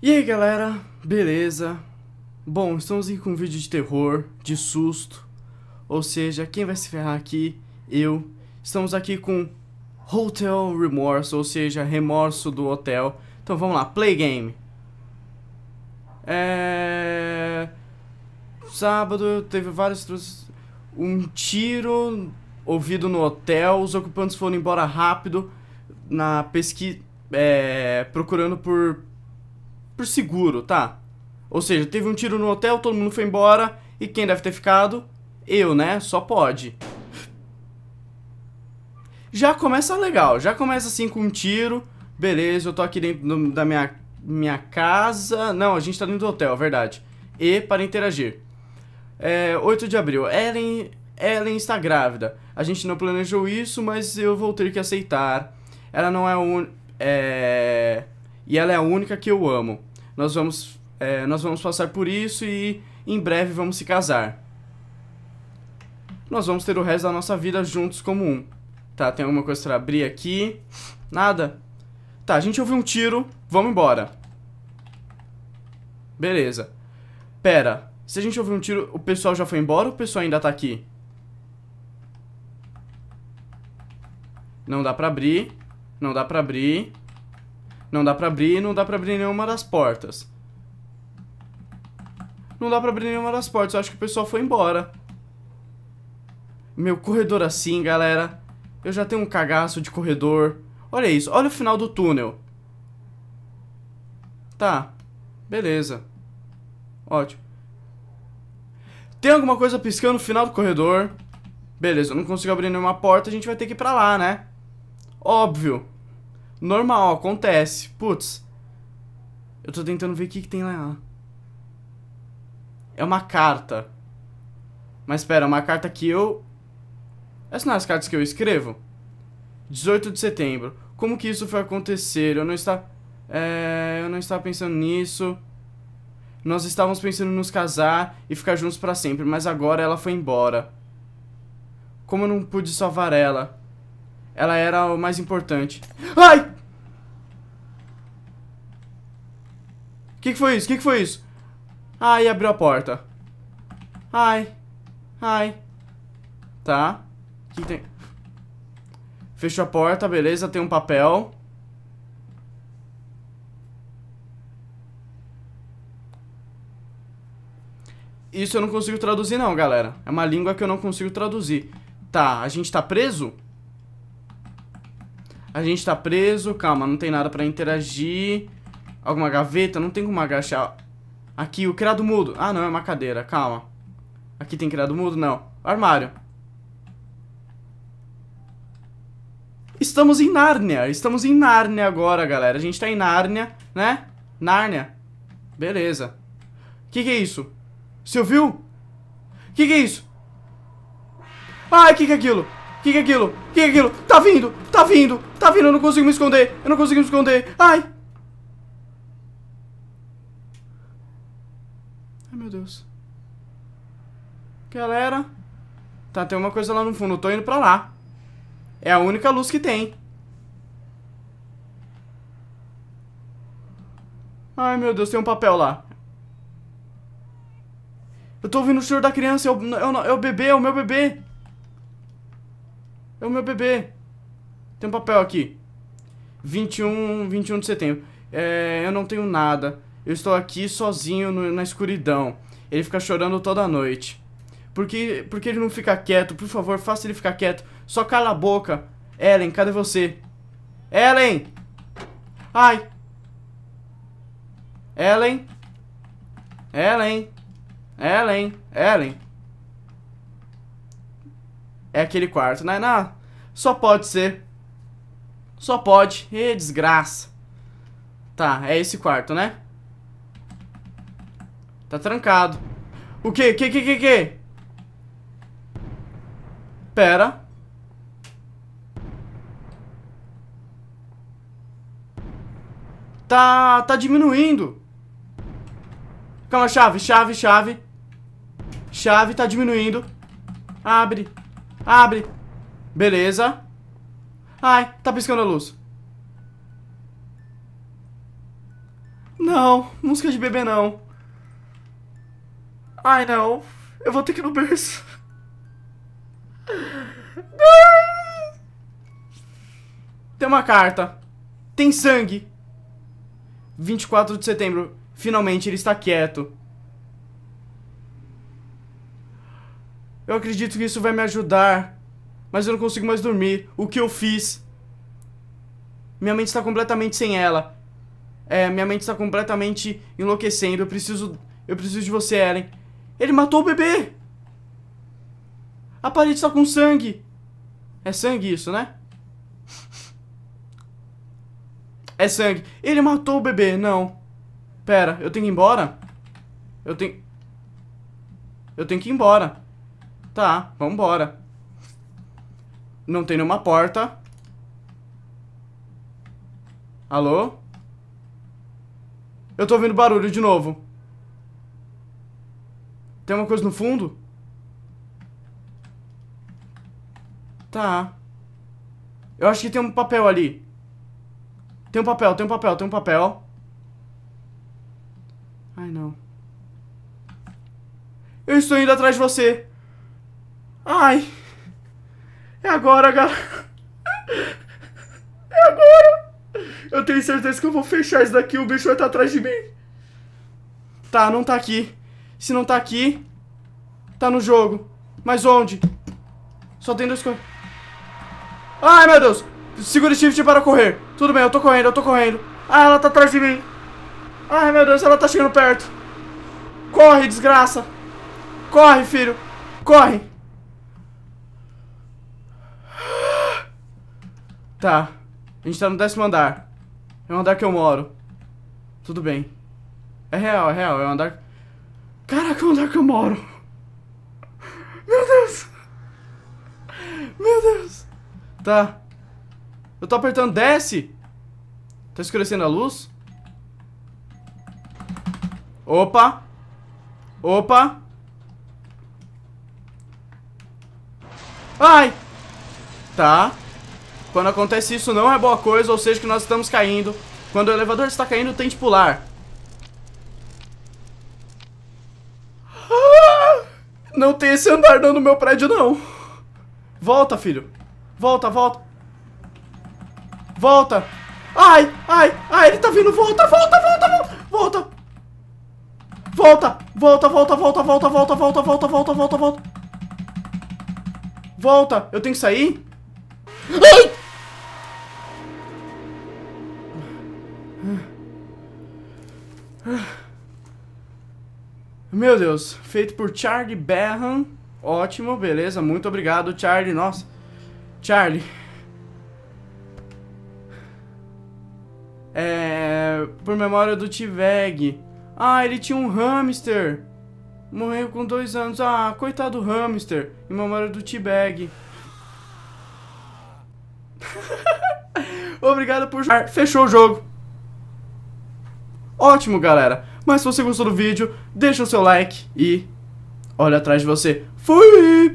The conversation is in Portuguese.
E aí galera, beleza? Bom, estamos aqui com um vídeo de terror, de susto Ou seja, quem vai se ferrar aqui? Eu Estamos aqui com Hotel Remorse, ou seja, remorso do hotel Então vamos lá, play game É... Sábado teve vários... Um tiro ouvido no hotel, os ocupantes foram embora rápido Na pesquisa... É... Procurando por por seguro, tá? Ou seja, teve um tiro no hotel, todo mundo foi embora, e quem deve ter ficado? Eu, né? Só pode. Já começa legal, já começa assim com um tiro. Beleza, eu tô aqui dentro da minha, minha casa. Não, a gente tá dentro do hotel, é verdade. E para interagir. É, 8 de abril. Ellen, Ellen está grávida. A gente não planejou isso, mas eu vou ter que aceitar. Ela não é, un... é... E ela é a única que eu amo nós vamos, é, nós vamos passar por isso e em breve vamos se casar. Nós vamos ter o resto da nossa vida juntos como um. Tá, tem alguma coisa pra abrir aqui? Nada? Tá, a gente ouviu um tiro, vamos embora. Beleza. Pera, se a gente ouvir um tiro, o pessoal já foi embora ou o pessoal ainda tá aqui? Não dá pra abrir. Não dá pra abrir. Não dá pra abrir, não dá pra abrir nenhuma das portas. Não dá pra abrir nenhuma das portas, eu acho que o pessoal foi embora. Meu, corredor assim, galera. Eu já tenho um cagaço de corredor. Olha isso, olha o final do túnel. Tá, beleza. Ótimo. Tem alguma coisa piscando no final do corredor. Beleza, eu não consigo abrir nenhuma porta, a gente vai ter que ir pra lá, né? Óbvio. Normal, acontece. Putz. Eu tô tentando ver o que, que tem lá. É uma carta. Mas espera, uma carta que eu... Essas não são é as cartas que eu escrevo? 18 de setembro. Como que isso foi acontecer? Eu não estava... É... Eu não estava pensando nisso. Nós estávamos pensando em nos casar e ficar juntos para sempre, mas agora ela foi embora. Como eu não pude salvar ela? Ela era o mais importante. Ai! O que, que foi isso? O que, que foi isso? Ai, abriu a porta. Ai. Ai. Tá. O que, tem? Fechou a porta, beleza. Tem um papel. Isso eu não consigo traduzir não, galera. É uma língua que eu não consigo traduzir. Tá, a gente tá preso? A gente tá preso. Calma, não tem nada pra interagir. Alguma gaveta? Não tem como agachar. Aqui, o criado mudo. Ah, não, é uma cadeira. Calma. Aqui tem criado mudo? Não. Armário. Estamos em Nárnia. Estamos em Nárnia agora, galera. A gente tá em Nárnia, né? Nárnia. Beleza. Que que é isso? Você ouviu? Que que é isso? Ai, ah, que que é aquilo? Que que é aquilo? Que que é aquilo? Tá vindo! Tá vindo! Tá vindo! Eu não consigo me esconder! Eu não consigo me esconder! Ai! Ai, meu Deus. Galera. Tá, tem uma coisa lá no fundo. Eu tô indo pra lá. É a única luz que tem. Ai, meu Deus, tem um papel lá. Eu tô ouvindo o choro da criança. É o, é o, é o bebê, é o meu bebê. É o meu bebê. Tem um papel aqui. 21, 21 de setembro. É, eu não tenho nada. Eu estou aqui sozinho no, na escuridão. Ele fica chorando toda noite. Por que, por que ele não fica quieto? Por favor, faça ele ficar quieto. Só cala a boca. Ellen, cadê você? Ellen! Ai! Ellen! Ellen! Ellen! Ellen! É aquele quarto, né? Não, só pode ser. Só pode. E desgraça. Tá, é esse quarto, né? Tá trancado. O quê? Que, que, que, que? Pera. Tá, tá diminuindo. Calma, chave, chave, chave. Chave tá diminuindo. Abre. Abre. Beleza. Ai, tá piscando a luz. Não, música de bebê não. Ai, não. Eu vou ter que ir no berço. Tem uma carta. Tem sangue. 24 de setembro. Finalmente ele está quieto. Eu acredito que isso vai me ajudar. Mas eu não consigo mais dormir. O que eu fiz? Minha mente está completamente sem ela. É, minha mente está completamente enlouquecendo. Eu preciso. Eu preciso de você, Eren. Ele matou o bebê! A parede está com sangue! É sangue isso, né? É sangue. Ele matou o bebê, não. Pera, eu tenho que ir embora? Eu tenho. Eu tenho que ir embora. Tá, vambora. Não tem nenhuma porta. Alô? Eu tô ouvindo barulho de novo. Tem uma coisa no fundo? Tá. Eu acho que tem um papel ali. Tem um papel, tem um papel, tem um papel. Ai, não. Eu estou indo atrás de você. Ai. É agora, galera. É agora. Eu tenho certeza que eu vou fechar isso daqui. O bicho vai estar tá atrás de mim. Tá, não tá aqui. Se não tá aqui, tá no jogo. Mas onde? Só tem dois... Co... Ai, meu Deus. Segure shift para correr. Tudo bem, eu tô correndo, eu tô correndo. Ah, ela tá atrás de mim. Ai, meu Deus, ela tá chegando perto. Corre, desgraça. Corre, filho. Corre. Tá. A gente tá no décimo andar. É o andar que eu moro. Tudo bem. É real, é real. É o andar... Caraca, é o andar que eu moro. Meu Deus. Meu Deus. Tá. Eu tô apertando desce. Tá escurecendo a luz? Opa. Opa. Ai. Tá. Quando acontece isso não é boa coisa, ou seja que nós estamos caindo. Quando o elevador está caindo, tente pular. Ah! Não tem esse andar não no meu prédio, não. Volta, filho. Volta, volta. Volta. Ai, ai, ai, ele tá vindo. Volta, volta, volta, volta. Volta. Volta, volta, volta, volta, volta, volta, volta, volta, volta, volta, volta. Volta. Eu tenho que sair? Ai! Meu Deus, feito por Charlie Berran. Ótimo, beleza, muito obrigado, Charlie. Nossa, Charlie. É. Por memória do T-Veg. Ah, ele tinha um hamster. Morreu com dois anos. Ah, coitado do hamster. Em memória do T-Bag. Obrigado por jogar. Fechou o jogo. Ótimo, galera. Mas se você gostou do vídeo, deixa o seu like e olha atrás de você. Fui!